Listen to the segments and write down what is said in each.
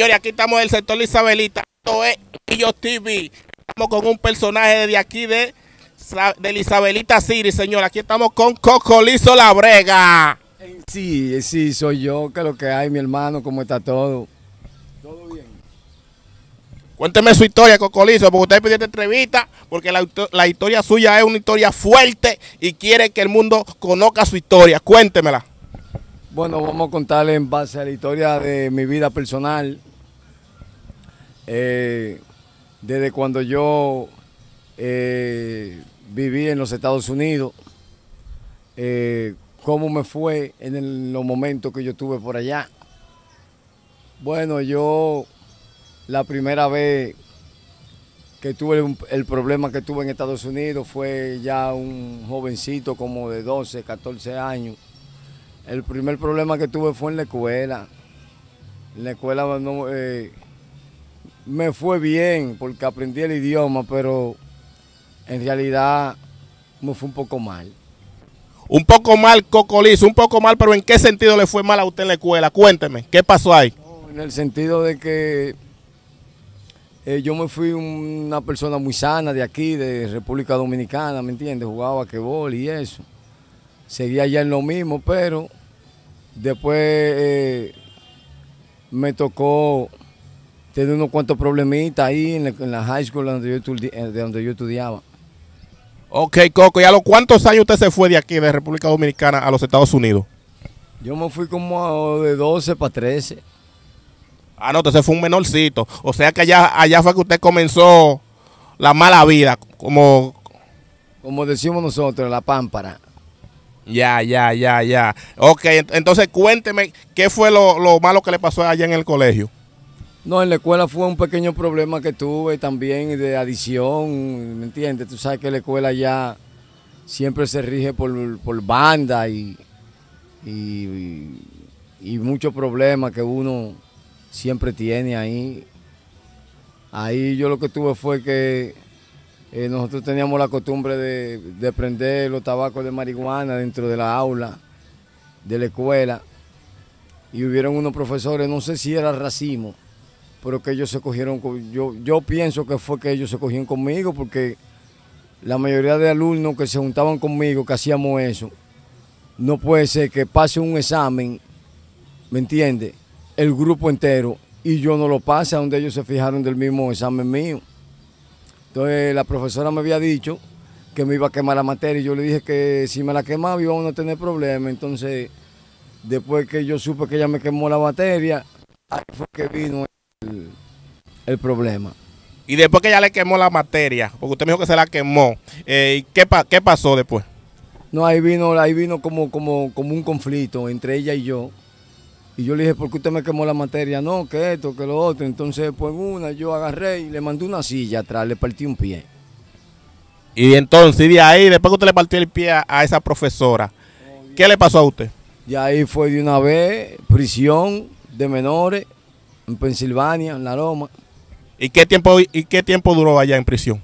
señores, aquí estamos el sector Isabelita. Esto es ellos TV. Estamos con un personaje de aquí de, de Isabelita City, señor. Aquí estamos con Cocolizo La Brega. Sí, sí, soy yo, que lo que hay, mi hermano, cómo está todo. Todo bien. Cuénteme su historia, Cocolizo, porque usted pidió esta entrevista, porque la, la historia suya es una historia fuerte y quiere que el mundo conozca su historia. Cuéntemela. Bueno, vamos a contarle en base a la historia de mi vida personal. Eh, desde cuando yo eh, viví en los Estados Unidos, eh, cómo me fue en los momentos que yo tuve por allá. Bueno, yo la primera vez que tuve el problema que tuve en Estados Unidos fue ya un jovencito como de 12, 14 años. El primer problema que tuve fue en la escuela. En la escuela no, me fue bien porque aprendí el idioma, pero en realidad me fue un poco mal. Un poco mal, Cocolizo, un poco mal, pero ¿en qué sentido le fue mal a usted en la escuela? Cuénteme, ¿qué pasó ahí? en el sentido de que eh, yo me fui una persona muy sana de aquí, de República Dominicana, ¿me entiendes? Jugaba quebol y eso. Seguía allá en lo mismo, pero después eh, me tocó tenía unos cuantos problemitas ahí en la, high school donde yo, eh, donde yo estudiaba. Ok, Coco, ¿y a los cuántos años usted se fue de aquí, de República Dominicana, a los Estados Unidos? Yo me fui como de 12 para 13. Ah, no, entonces fue un menorcito. O sea que allá, allá fue que usted comenzó la mala vida, como... Como decimos nosotros, la pámpara. Ya, ya, ya, ya. Ok, entonces cuénteme, ¿qué fue lo malo que le pasó allá en el colegio? No, en la escuela fue un pequeño problema que tuve también de adición, ¿me entiendes? Tú sabes que la escuela ya siempre se rige por, por banda y, y, muchos problemas que uno siempre tiene ahí. Ahí yo lo que tuve fue que eh, nosotros teníamos la costumbre de, de, prender los tabacos de marihuana dentro de la aula de la escuela. Y hubieron unos profesores, no sé si era Racimo pero que ellos se cogieron, con, yo, yo pienso que fue que ellos se cogieron conmigo porque la mayoría de alumnos que se juntaban conmigo, que hacíamos eso, no puede ser que pase un examen, ¿me entiende El grupo entero y yo no lo pase, donde ellos se fijaron del mismo examen mío. Entonces la profesora me había dicho que me iba a quemar la materia y yo le dije que si me la quemaba íbamos a tener problemas. Entonces, después que yo supe que ella me quemó la materia, ahí fue que vino el problema. Y después que ya le quemó la materia, porque usted me dijo que se la quemó, eh, ¿qué, ¿qué pasó después? No, ahí vino, ahí vino como, como, como un conflicto entre ella y yo. Y yo le dije, ¿por qué usted me quemó la materia? No, que esto, que lo otro. Entonces, pues una, yo agarré y le mandé una silla atrás, le partí un pie. Y entonces, de ahí, después que usted le partió el pie a, esa profesora, ¿qué le pasó a usted? Y ahí fue de una vez prisión de menores en Pensilvania, en la Loma. ¿Y qué tiempo, y qué tiempo duró allá en prisión?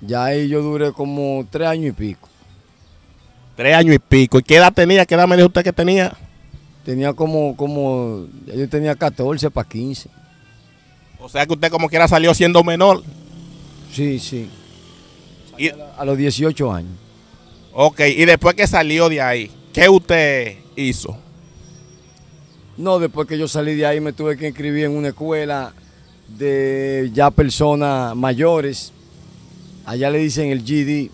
Ya ahí yo duré como tres años y pico. Tres años y pico. ¿Y qué edad tenía? ¿Qué edad me dijo usted que tenía? Tenía como, como, yo tenía 14 para 15. O sea que usted como quiera salió siendo menor. Sí, sí. a los 18 años. Ok, y después que salió de ahí, ¿qué usted hizo? No, después que yo salí de ahí me tuve que inscribir en una escuela de ya personas mayores. Allá le dicen el GD.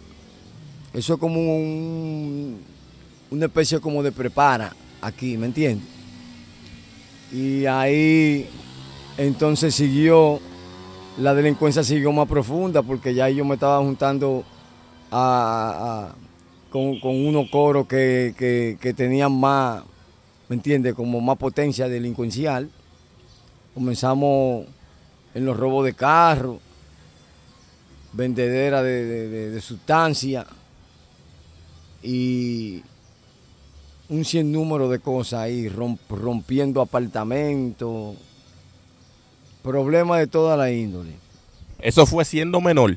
Eso es como un, una especie como de prepara aquí, ¿me entiendes? Y ahí entonces siguió, la delincuencia siguió más profunda porque ya yo me estaba juntando a, con, con, unos coros que, que, que tenían más, ¿me entiendes? Como más potencia delincuencial. Comenzamos en los robos de carros, vendedera de, sustancia y un cien número de cosas ahí, rompiendo apartamentos, problemas de toda la índole. ¿Eso fue siendo menor?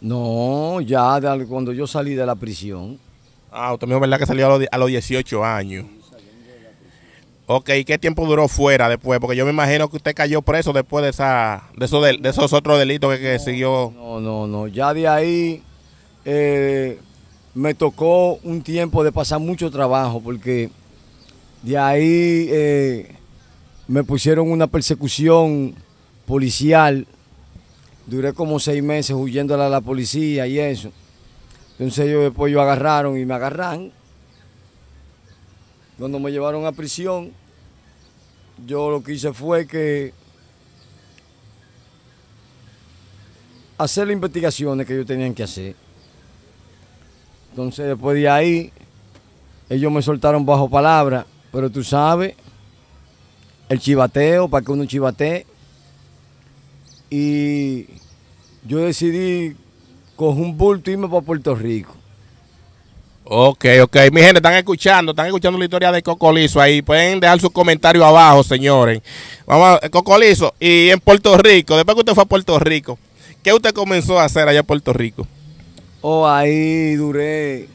No, ya cuando yo salí de la prisión. Ah, usted mismo, ¿verdad? Que salió a los, a los 18 años. Ok, ¿qué tiempo duró fuera después? Porque yo me imagino que usted cayó preso después de esa de esos, de, esos otros delitos que, siguió. No, no, no. Ya de ahí eh, me tocó un tiempo de pasar mucho trabajo porque de ahí eh, me pusieron una persecución policial. Duré como seis meses huyéndole a la policía y eso. Entonces ellos después yo agarraron y me agarran. Cuando me llevaron a prisión, yo lo que hice fue que hacer las investigaciones que ellos tenían que hacer. Entonces después de ahí, ellos me soltaron bajo palabra, pero tú sabes, el chivateo, para que uno chivate. Y yo decidí coger un bulto y irme para Puerto Rico. Ok, ok. Mi gente, están escuchando, están escuchando la historia de Cocolizo ahí. Pueden dejar sus comentarios abajo, señores. Vamos a Cocolizo, y en Puerto Rico, después que usted fue a Puerto Rico, ¿qué usted comenzó a hacer allá en Puerto Rico? Oh, ahí duré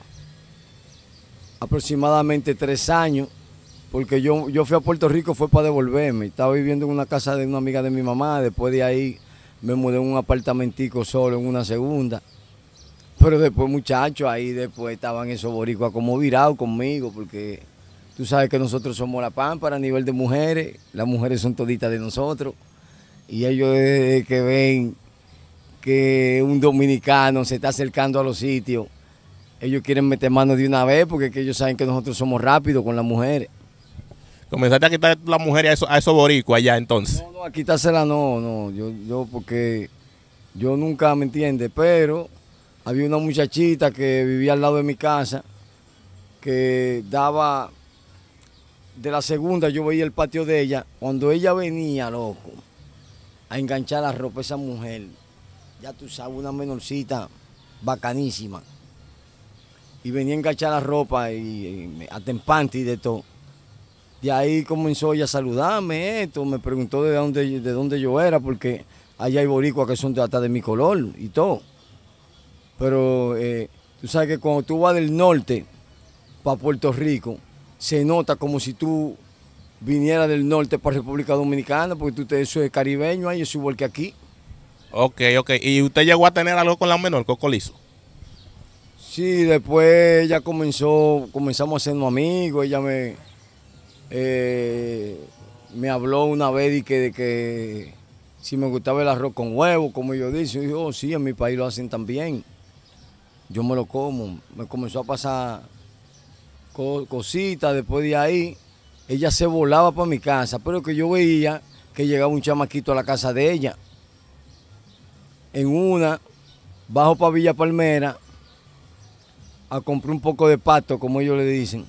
aproximadamente tres años, porque yo, yo fui a Puerto Rico, fue para devolverme. Estaba viviendo en una casa de una amiga de mi mamá, después de ahí me mudé a un apartamentico solo, en una segunda. Pero después, muchachos, ahí después estaban esos boricuas como virados conmigo, porque tú sabes que nosotros somos la pámpara a nivel de mujeres, las mujeres son toditas de nosotros, y ellos desde que ven que un dominicano se está acercando a los sitios, ellos quieren meter manos de una vez porque ellos saben que nosotros somos rápidos con las mujeres. ¿Comenzaste a quitar las mujeres a esos, boricuas allá entonces? No, no, a quitársela no, no, yo, yo porque yo nunca me entiende, pero había una muchachita que vivía al lado de mi casa, que daba de la segunda, yo veía el patio de ella, cuando ella venía, loco, a enganchar la ropa esa mujer, ya tú sabes, una menorcita bacanísima, y venía a enganchar la ropa y, a tempante y de todo. De ahí comenzó ella a saludarme, esto, me preguntó de dónde, de dónde yo era, porque allá hay boricuas que son de hasta de mi color y todo. Pero eh, tú sabes que cuando tú vas del norte para Puerto Rico, se nota como si tú vinieras del norte para República Dominicana, porque tú te, eso caribeño, ahí es igual que aquí. Ok, ok. ¿Y usted llegó a tener algo con la menor, Cocolizo? Sí, después ya comenzó, comenzamos a hacernos amigos, ella me, eh, me habló una vez y que, de que si me gustaba el arroz con huevo, como yo dije, yo, oh, sí, en mi país lo hacen también yo me lo como. Me comenzó a pasar cositas, después de ahí ella se volaba para mi casa, pero que yo veía que llegaba un chamaquito a la casa de ella. En una, bajo para Villa Palmera a comprar un poco de pato, como ellos le dicen.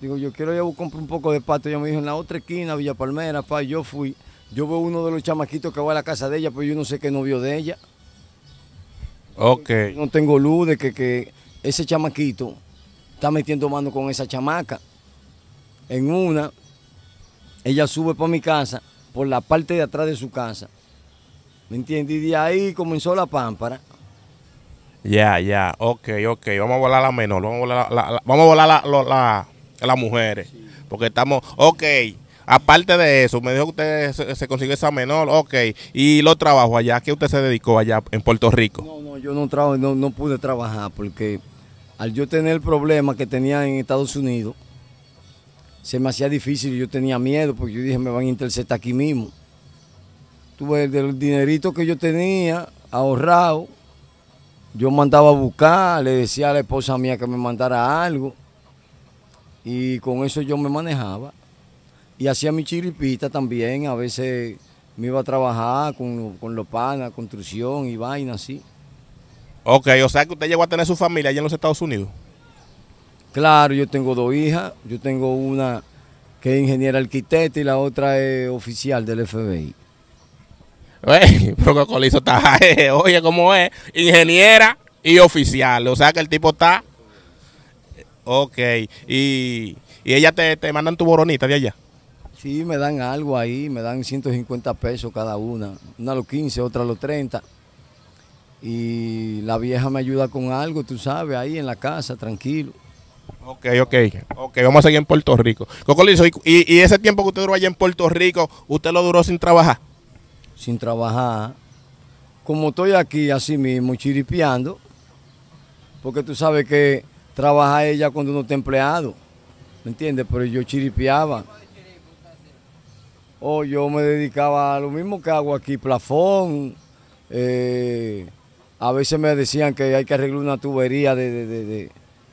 Digo, yo quiero ir a comprar un poco de pato. Ella me dijo, en la otra esquina, Villa Palmera, pa, yo fui. Yo veo uno de los chamaquitos que va a la casa de ella, pero yo no sé qué novio de ella. Ok. No tengo luz de que, ese chamaquito está metiendo mano con esa chamaca. En una, ella sube para mi casa, por la parte de atrás de su casa. ¿Me entiendes? Y de ahí comenzó la pámpara. Ya, ya, ok, ok. Vamos a volar la menor, vamos a volar, la, a las mujeres. Porque estamos, ok. Aparte de eso, me dijo que usted se, consigue esa menor, ok. ¿Y lo trabajo allá? qué usted se dedicó allá en Puerto Rico? No, no, yo no, trabajo, no, pude trabajar porque al yo tener el problema que tenía en Estados Unidos, se me hacía difícil y yo tenía miedo porque yo dije, me van a interceptar aquí mismo. Tuve del dinerito que yo tenía ahorrado, yo mandaba a buscar, le decía a la esposa mía que me mandara algo y con eso yo me manejaba y hacía mi chiripita también, a veces me iba a trabajar con, con los la construcción y vaina así. Ok, o sea que usted llegó a tener su familia allá en los Estados Unidos. Claro, yo tengo dos hijas, yo tengo una que es ingeniera arquitecta y la otra es oficial del FBI. Oye, oye, ¿cómo es? Ingeniera y oficial, o sea que el tipo está... Ok, y, y ella te, te mandan tu boronita de allá. Sí, me dan algo ahí, me dan 150 pesos cada una, una a los 15, otra a los 30. Y la vieja me ayuda con algo, tú sabes, ahí en la casa, tranquilo. Ok, ok, ok, vamos a seguir en Puerto Rico. ¿y, ese tiempo que usted duró allá en Puerto Rico, usted lo duró sin trabajar? Sin trabajar. Como estoy aquí así mismo, chiripeando, porque tú sabes que trabaja ella cuando uno está empleado, ¿me entiendes? Pero yo chiripeaba. Oh, yo me dedicaba a lo mismo que hago aquí, plafón. Eh, a veces me decían que hay que arreglar una tubería de, de,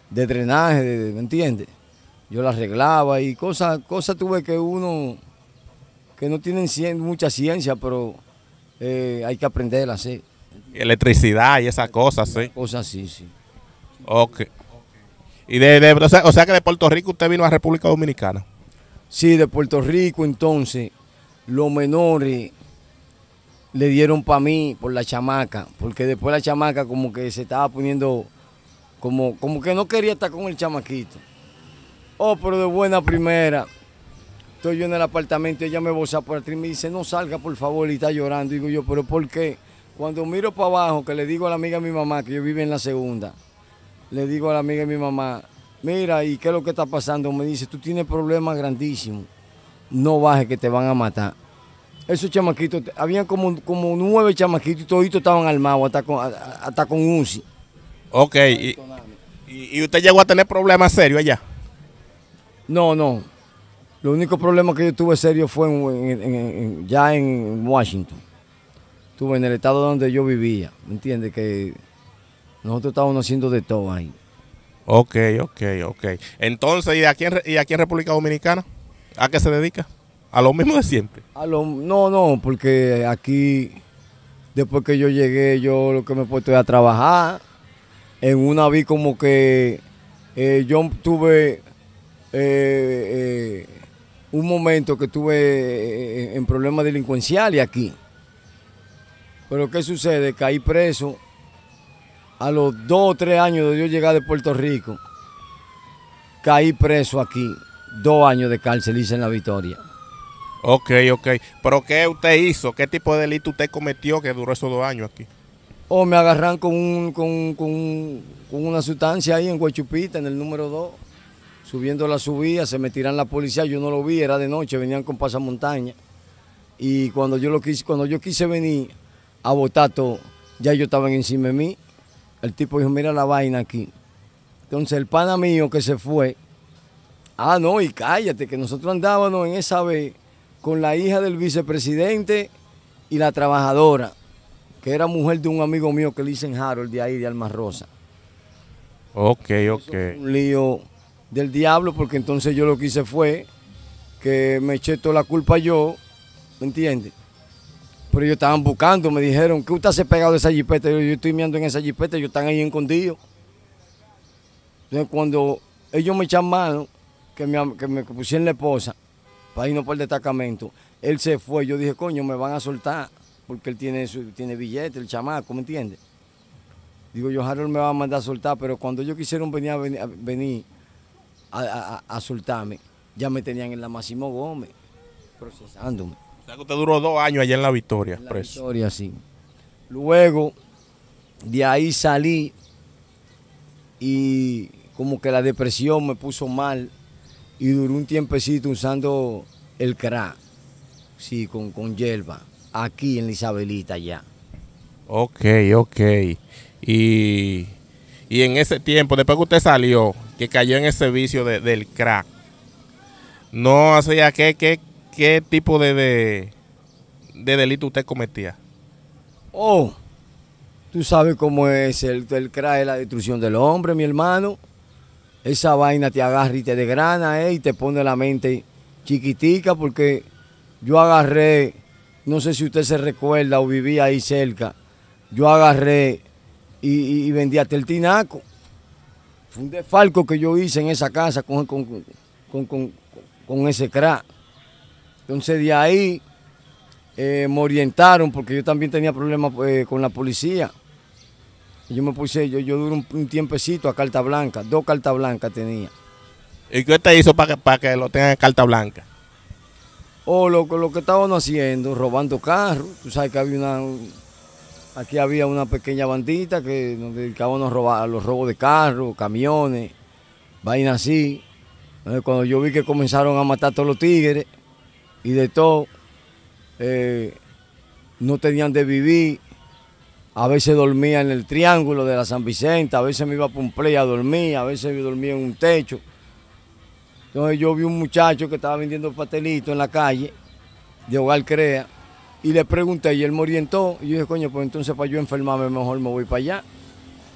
de, drenaje, ¿me entiendes? Yo la arreglaba y cosas, cosas tuve que uno, que no tienen mucha ciencia, pero eh, hay que aprenderla, sí. Electricidad y esas cosas, sí. Cosas, sí, sí. Ok. Y de, o o sea que de Puerto Rico usted vino a República Dominicana. Sí, de Puerto Rico entonces los menores le dieron para mí por la chamaca, porque después la chamaca como que se estaba poniendo, como, como que no quería estar con el chamaquito. Oh, pero de buena primera. Estoy yo en el apartamento, ella me boza por atrás y me dice, no salga por favor, y está llorando. Digo yo, pero ¿por qué? Cuando miro para abajo, que le digo a la amiga de mi mamá, que yo vivo en la segunda, le digo a la amiga de mi mamá, mira, ¿y qué es lo que está pasando? Me dice, tú tienes problemas grandísimos, no bajes que te van a matar esos chamaquitos, habían como, como nueve chamaquitos y toditos estaban armados, hasta con, hasta con Ok, y, usted llegó a tener problemas serios allá? No, no. Lo único problema que yo tuve serio fue ya en Washington. Estuve en el estado donde yo vivía, ¿me entiendes? Que nosotros estábamos haciendo de todo ahí. Ok, ok, ok. Entonces, y aquí en República Dominicana? ¿A qué se dedica? ¿A lo mismo de siempre? A lo, no, no, porque aquí, después que yo llegué, yo lo que me he puesto a trabajar. En una vi como que eh, yo tuve eh, eh, un momento que tuve en problemas delincuenciales aquí. Pero ¿qué sucede? Caí preso a los dos o tres años de yo llegar de Puerto Rico. Caí preso aquí, dos años de cárcel hice en la Victoria. Ok, ok. ¿Pero qué usted hizo? ¿Qué tipo de delito usted cometió que duró esos dos años aquí? oh, me agarran con, un, con, una sustancia ahí en Huachupita, en el número 2. Subiendo la subida, se me la policía, yo no lo vi, era de noche, venían con pasamontaña. Y cuando yo, lo quise, cuando yo quise venir a Botato, ya yo estaban encima de mí. El tipo dijo, mira la vaina aquí. Entonces el pana mío que se fue, ah no, y cállate, que nosotros andábamos en esa vez con la hija del vicepresidente y la trabajadora, que era mujer de un amigo mío que le dicen Harold de ahí, de Alma Rosa. Ok, ok. un lío del diablo, porque entonces yo lo que hice fue que me eché toda la culpa yo, ¿me entiendes? Pero ellos estaban buscando, me dijeron, ¿qué usted se ha pegado de esa jipeta? Yo, estoy mirando en esa jipeta, ellos están ahí escondidos. Entonces cuando ellos me echan mano, que me, que me pusieron la esposa, para irnos para el destacamento. Él se fue, yo dije, coño, me van a soltar, porque él tiene, su, tiene billete, el chamaco, ¿me entiendes? Digo, yo Harold me va a mandar a soltar, pero cuando ellos quisieron venir a, venir a, soltarme, ya me tenían en la Máximo Gómez, procesándome. O sea que usted duró dos años allá en La Victoria, en la Victoria, sí. Luego, de ahí salí y como que la depresión me puso mal y duró un tiempecito usando el crack, sí, con, con hierba, aquí en la Isabelita ya. Ok, ok. Y, en ese tiempo, después que usted salió, que cayó en ese vicio del crack, no hacía qué, qué, tipo de, de, delito usted cometía. Oh, tú sabes cómo es el, el crack, es la destrucción del hombre, mi hermano esa vaina te agarra y te degrana eh, y te pone la mente chiquitica porque yo agarré, no sé si usted se recuerda o vivía ahí cerca, yo agarré y, y vendí el tinaco. Fue un desfalco que yo hice en esa casa con, con, ese crack. Entonces de ahí eh, me orientaron porque yo también tenía problemas eh, con la policía. Yo me puse, yo, yo duré un, tiempecito a carta blanca, dos cartas blancas tenía. ¿Y qué te hizo para que, lo tengan en carta blanca? oh, lo, lo que estaban haciendo, robando carros. Tú sabes que había una. Aquí había una pequeña bandita que nos dedicábamos a, robar, los robos de carros, camiones, vainas así. cuando yo vi que comenzaron a matar todos los tigres y de todo, eh, no tenían de vivir a veces dormía en el triángulo de la San Vicente, a veces me iba a un a dormir, a veces me dormía en un techo. Entonces yo vi un muchacho que estaba vendiendo pastelitos en la calle de Hogar Crea y le pregunté y él me orientó. Y yo dije, coño, pues entonces para yo enfermarme mejor me voy para allá.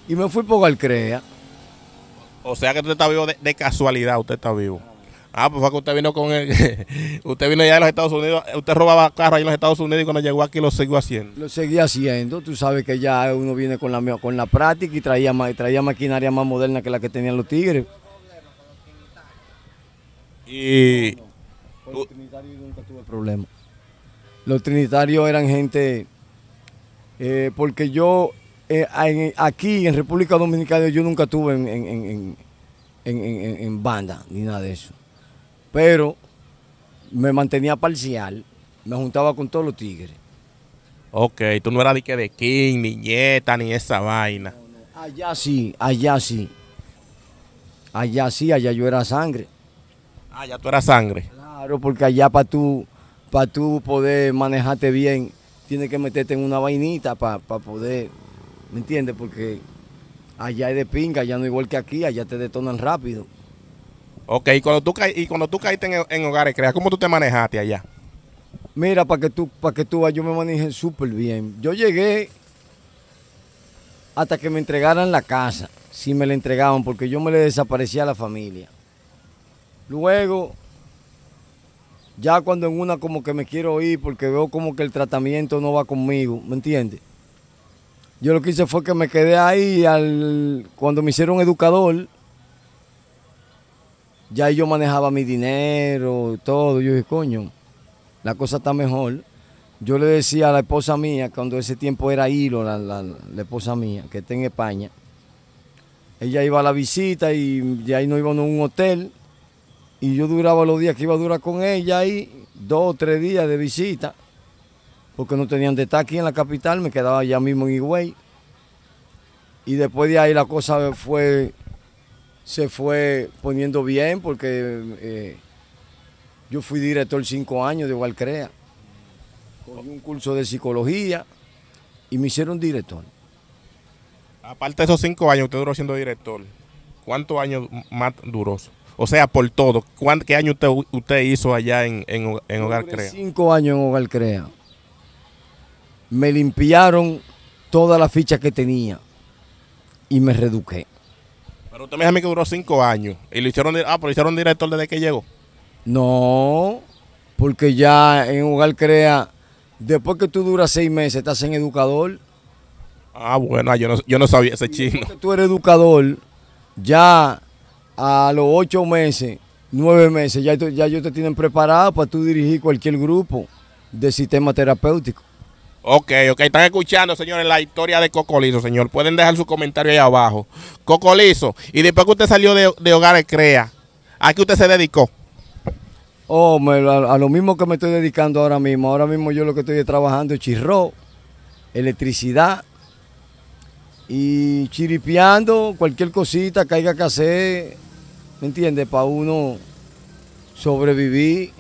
Y me fui para Hogar Crea. O sea que usted está vivo de casualidad, usted está vivo. Ah, pues fue que usted vino con él. usted vino allá de los Estados Unidos, usted robaba carros ahí en los Estados Unidos y cuando llegó aquí lo siguió haciendo. Lo seguía haciendo, tú sabes que ya uno viene con la, con la práctica y traía, traía maquinaria más moderna que la que tenían los tigres. Y... Con los trinitarios nunca tuve problemas. Los trinitarios eran gente... Eh, porque yo eh, aquí en República Dominicana yo nunca tuve en banda ni nada de eso pero me mantenía parcial, me juntaba con todos los tigres. Ok, tú no eras de que de King, ni nieta, ni esa vaina. Allá sí, allá sí. Allá sí, allá yo era sangre. Ah, ya tú eras sangre. Claro, porque allá para tú, para tú poder manejarte bien, tienes que meterte en una vainita para poder, ¿me entiendes? Porque allá es de pinga, allá no igual que aquí, allá te detonan rápido. Ok, y cuando tú, y cuando tú caíste en, Hogares Crea, ¿cómo tú te manejaste allá? Mira, para que tú para que tú yo me manejé súper bien. Yo llegué hasta que me entregaran la casa, si me la entregaban, porque yo me le desaparecía a la familia. Luego, ya cuando en una como que me quiero ir, porque veo como que el tratamiento no va conmigo, ¿me entiendes? Yo lo que hice fue que me quedé ahí al, cuando me hicieron educador, ya yo manejaba mi dinero, todo. Yo dije, coño, la cosa está mejor. Yo le decía a la esposa mía, cuando ese tiempo era Hilo, la, esposa mía, que está en España, ella iba a la visita y de ahí no íbamos a un hotel. Y yo duraba los días que iba a durar con ella ahí, dos o tres días de visita, porque no tenían de estar aquí en la capital, me quedaba ya mismo en Higüey. Y después de ahí la cosa fue se fue poniendo bien porque eh, yo fui director cinco años de crea Con un curso de psicología y me hicieron director. Aparte de esos cinco años, usted duró siendo director. ¿Cuántos años más duró? O sea, por todo, ¿qué año usted, hizo allá en, en, en Hogar Crea? Cinco años en Hogar Crea. Me limpiaron todas las fichas que tenía y me reduqué. Pero usted me mí que duró cinco años. Y lo hicieron, ah, director desde que llegó. No, porque ya en Hogar Crea, después que tú duras seis meses, estás en educador. Ah, bueno, yo no, yo no sabía ese chino. Tú eres educador, ya a los ocho meses, nueve meses, ya, ya ellos te tienen preparado para tú dirigir cualquier grupo de sistema terapéutico. Ok, ok. Están escuchando, señores, la historia de Cocolizo, señor. Pueden dejar su comentario ahí abajo. Cocolizo, y después que usted salió de, de Hogares Crea, ¿a qué usted se dedicó? Oh, a, lo mismo que me estoy dedicando ahora mismo. Ahora mismo yo lo que estoy trabajando es chirro, electricidad y chiripeando cualquier cosita que haya que hacer, ¿me entiende? Para uno sobrevivir.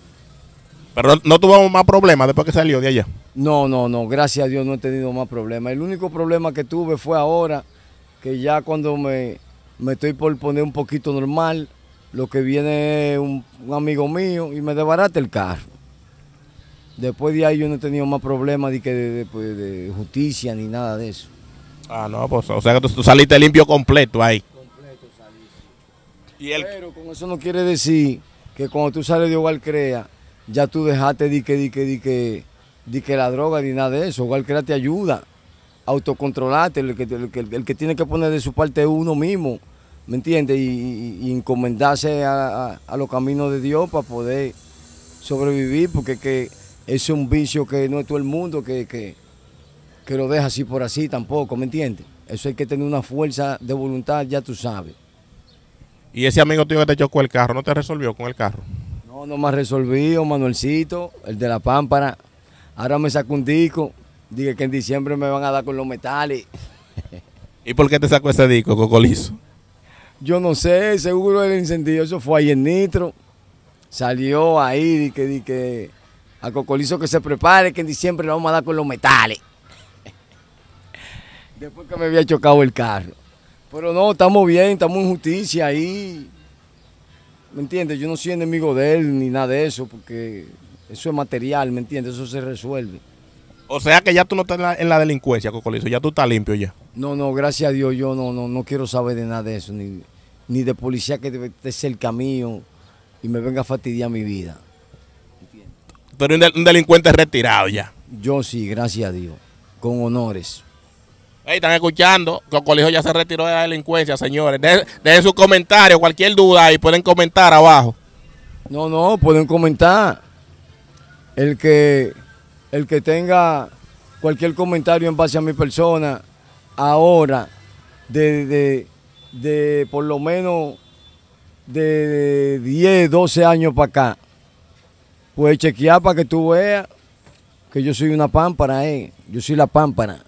Pero no tuvimos más problemas después que salió de allá. No, no, no, gracias a Dios no he tenido más problemas. El único problema que tuve fue ahora, que ya cuando me, estoy por poner un poquito normal, lo que viene un, amigo mío y me desbarata el carro. Después de ahí yo no he tenido más problemas pues, de, justicia ni nada de eso. Ah, no, pues, o sea que tú, saliste limpio completo ahí. Completo saliste. ¿Y Pero con eso no quiere decir que cuando tú sales de igual Crea, ya tú dejaste de que, de que, de que ni que la droga, ni nada de eso. Igual que te ayuda. Autocontrolate, el que, el, que, tiene que poner de su parte uno mismo, ¿me entiendes? Y, encomendarse a, los caminos de Dios para poder sobrevivir, porque que es un vicio que no es todo el mundo que, que, que lo deja así por así tampoco, ¿me entiendes? Eso hay que tener una fuerza de voluntad, ya tú sabes. ¿Y ese amigo tuyo que te chocó el carro, no te resolvió con el carro? No, no me ha resolvido, Manuelcito, el de la pámpara. Ahora me saco un disco. Dije que en diciembre me van a dar con los metales. ¿Y por qué te sacó ese disco, Cocolizo? Yo no sé, seguro el incendio. Eso fue ahí en Nitro. Salió ahí, dije que, di que a Cocolizo que se prepare, que en diciembre le vamos a dar con los metales. Después que me había chocado el carro. Pero no, estamos bien, estamos en justicia ahí. ¿Me entiendes? Yo no soy enemigo de él ni nada de eso, porque eso es material, ¿me entiendes? Eso se resuelve. O sea que ya tú no estás en la, delincuencia, Cocolizo, ya tú estás limpio ya. No, no, gracias a Dios, yo no, no, no quiero saber de nada de eso, ni, de policía que esté cerca mío y me venga a fastidiar mi vida. Pero un, delincuente retirado ya. Yo sí, gracias a Dios, con honores. están escuchando, Cocolizo ya se retiró de la delincuencia, señores. Dejen, dejen sus comentarios, cualquier duda ahí pueden comentar abajo. No, no, pueden comentar el que, el que tenga cualquier comentario en base a mi persona, ahora, de, de, por lo menos de 10, 12 años para acá, pues chequear para que tú veas que yo soy una pámpara, eh. yo soy la pámpara.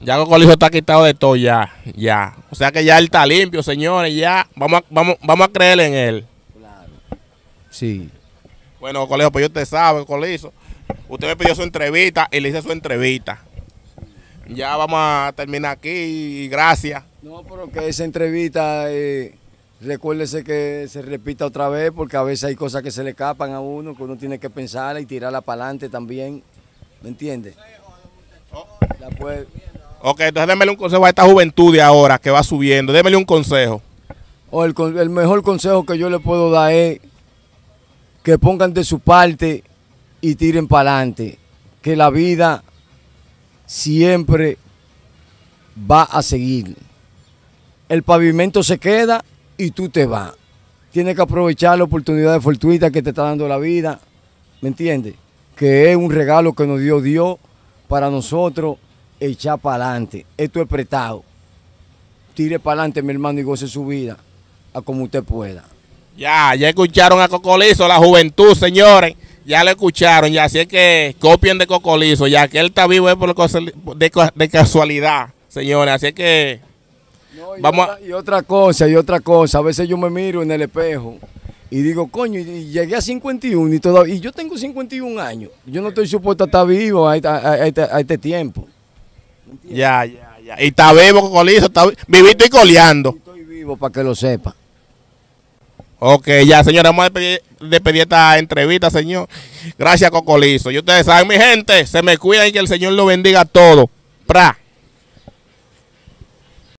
Ya hijo está quitado de todo ya, ya. O sea que ya él está limpio, señores, ya. Vamos a, vamos, vamos a creer en él. Claro. Sí. Bueno, colegio, pues yo te sabe, colizo. Usted me pidió su entrevista y le hice su entrevista. Ya vamos a terminar aquí y gracias. No, pero que esa entrevista, eh, recuérdese que se repita otra vez porque a veces hay cosas que se le escapan a uno, que uno tiene que pensar y tirarla para adelante también. ¿Me entiende? Ok, entonces démele un consejo a esta juventud de ahora que va subiendo. Démele un consejo. O el mejor consejo que yo le puedo dar es que pongan de su parte y tiren para adelante, que la vida siempre va a seguir. El pavimento se queda y tú te vas. Tienes que aprovechar la oportunidad fortuita que te está dando la vida, ¿me entiendes? Que es un regalo que nos dio Dios para nosotros echar para adelante. Esto es prestado. Tire para adelante, mi hermano, y goce su vida a como usted pueda. Ya, ya escucharon a Cocolizo, la juventud, señores. Ya lo escucharon, ya. Así es que copien de Cocolizo, ya que él está vivo es por de, casualidad, señores. Así es que. y, vamos otra, y otra cosa, y otra cosa. A veces yo me miro en el espejo y digo, coño, llegué a 51 y todo, y yo tengo 51 años. Yo no estoy supuesto a estar vivo este, a, este tiempo. Ya, ya, ya. Y está vivo, Cocolizo, está vivito y coleando. Estoy vivo para que lo sepa. Ok, ya, señora vamos a despedir, esta entrevista, señor. Gracias, Cocolizo. Y ustedes saben, mi gente, se me cuidan y que el Señor lo bendiga a todos. Pra.